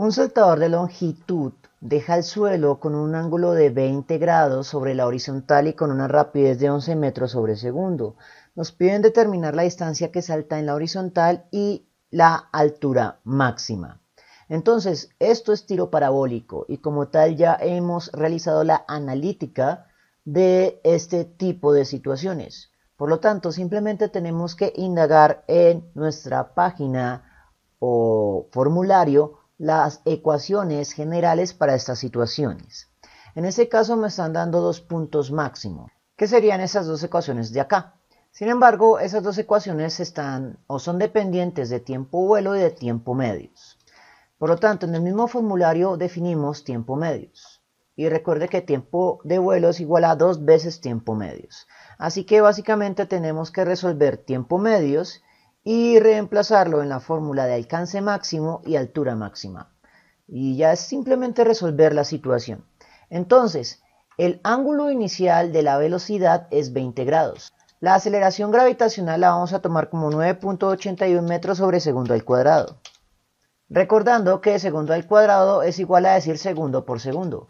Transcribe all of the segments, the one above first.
Un saltador de longitud deja el suelo con un ángulo de 20 grados sobre la horizontal y con una rapidez de 11 metros sobre segundo. Nos piden determinar la distancia que salta en la horizontal y la altura máxima. Entonces, esto es tiro parabólico y como tal ya hemos realizado la analítica de este tipo de situaciones. Por lo tanto, simplemente tenemos que indagar en nuestra página o formulario las ecuaciones generales para estas situaciones. En este caso me están dando dos puntos máximos, que serían esas dos ecuaciones de acá. Sin embargo, esas dos ecuaciones están o son dependientes de tiempo vuelo y de tiempo medios. Por lo tanto, en el mismo formulario definimos tiempo medios. Y recuerde que tiempo de vuelo es igual a dos veces tiempo medios. Así que básicamente tenemos que resolver tiempo medios y reemplazarlo en la fórmula de alcance máximo y altura máxima. Y ya es simplemente resolver la situación. Entonces, el ángulo inicial de la velocidad es 20 grados. La aceleración gravitacional la vamos a tomar como 9.81 metros sobre segundo al cuadrado. Recordando que segundo al cuadrado es igual a decir segundo por segundo.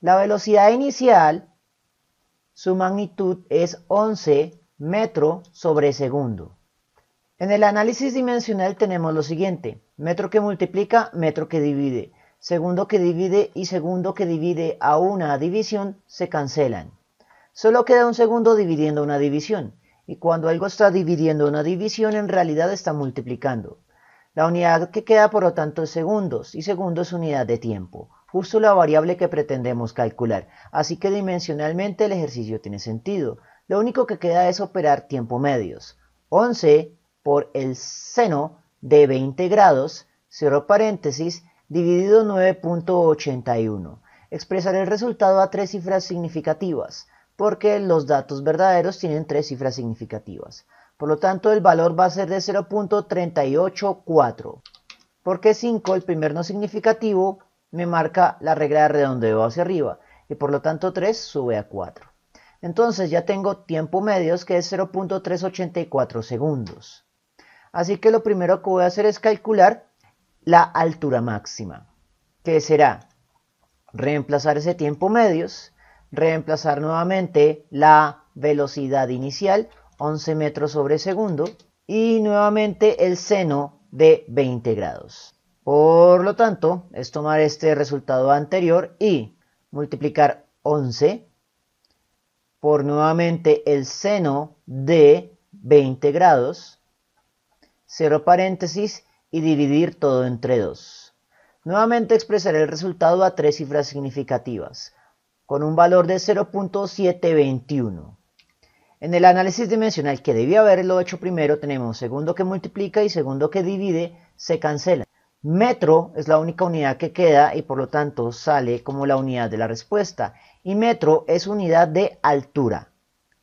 La velocidad inicial, su magnitud es 11 metros sobre segundo. En el análisis dimensional tenemos lo siguiente, metro que multiplica, metro que divide, segundo que divide y segundo que divide a una división se cancelan. Solo queda un segundo dividiendo una división, y cuando algo está dividiendo una división en realidad está multiplicando. La unidad que queda por lo tanto es segundos, y segundo es unidad de tiempo, justo la variable que pretendemos calcular, así que dimensionalmente el ejercicio tiene sentido. Lo único que queda es operar tiempo medios. 11 por el seno de 20 grados, 0 paréntesis, dividido 9.81. Expresar el resultado a tres cifras significativas, porque los datos verdaderos tienen tres cifras significativas. Por lo tanto, el valor va a ser de 0.384, porque 5, el primer no significativo, me marca la regla de redondeo hacia arriba, y por lo tanto 3 sube a 4. Entonces ya tengo tiempo medios que es 0.384 segundos. Así que lo primero que voy a hacer es calcular la altura máxima, que será reemplazar ese tiempo medios, reemplazar nuevamente la velocidad inicial, 11 metros sobre segundo, y nuevamente el seno de 20 grados. Por lo tanto, es tomar este resultado anterior y multiplicar 11 por nuevamente el seno de 20 grados cero paréntesis y dividir todo entre 2. Nuevamente expresaré el resultado a tres cifras significativas, con un valor de 0.721. En el análisis dimensional que debía haberlo hecho primero, tenemos segundo que multiplica y segundo que divide, se cancela. Metro es la única unidad que queda y por lo tanto sale como la unidad de la respuesta. Y metro es unidad de altura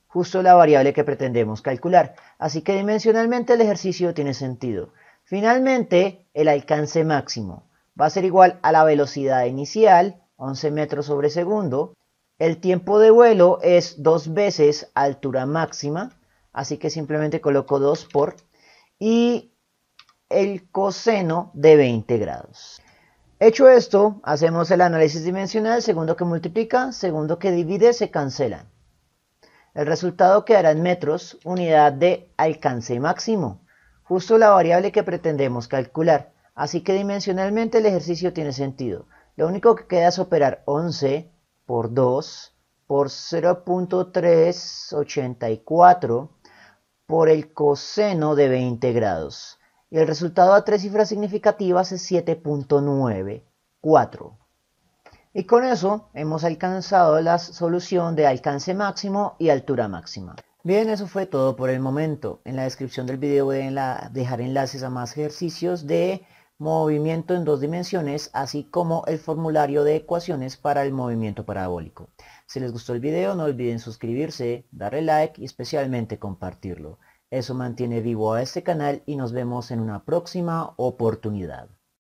justo la variable que pretendemos calcular, así que dimensionalmente el ejercicio tiene sentido. Finalmente, el alcance máximo va a ser igual a la velocidad inicial, 11 metros sobre segundo. El tiempo de vuelo es dos veces altura máxima, así que simplemente coloco 2 por. Y el coseno de 20 grados. Hecho esto, hacemos el análisis dimensional, segundo que multiplica, segundo que divide, se cancelan. El resultado quedará en metros, unidad de alcance máximo, justo la variable que pretendemos calcular. Así que dimensionalmente el ejercicio tiene sentido. Lo único que queda es operar 11 por 2 por 0.384 por el coseno de 20 grados. Y el resultado a tres cifras significativas es 7.94. Y con eso hemos alcanzado la solución de alcance máximo y altura máxima. Bien, eso fue todo por el momento. En la descripción del video voy a dejar enlaces a más ejercicios de movimiento en dos dimensiones, así como el formulario de ecuaciones para el movimiento parabólico. Si les gustó el video, no olviden suscribirse, darle like y especialmente compartirlo. Eso mantiene vivo a este canal y nos vemos en una próxima oportunidad.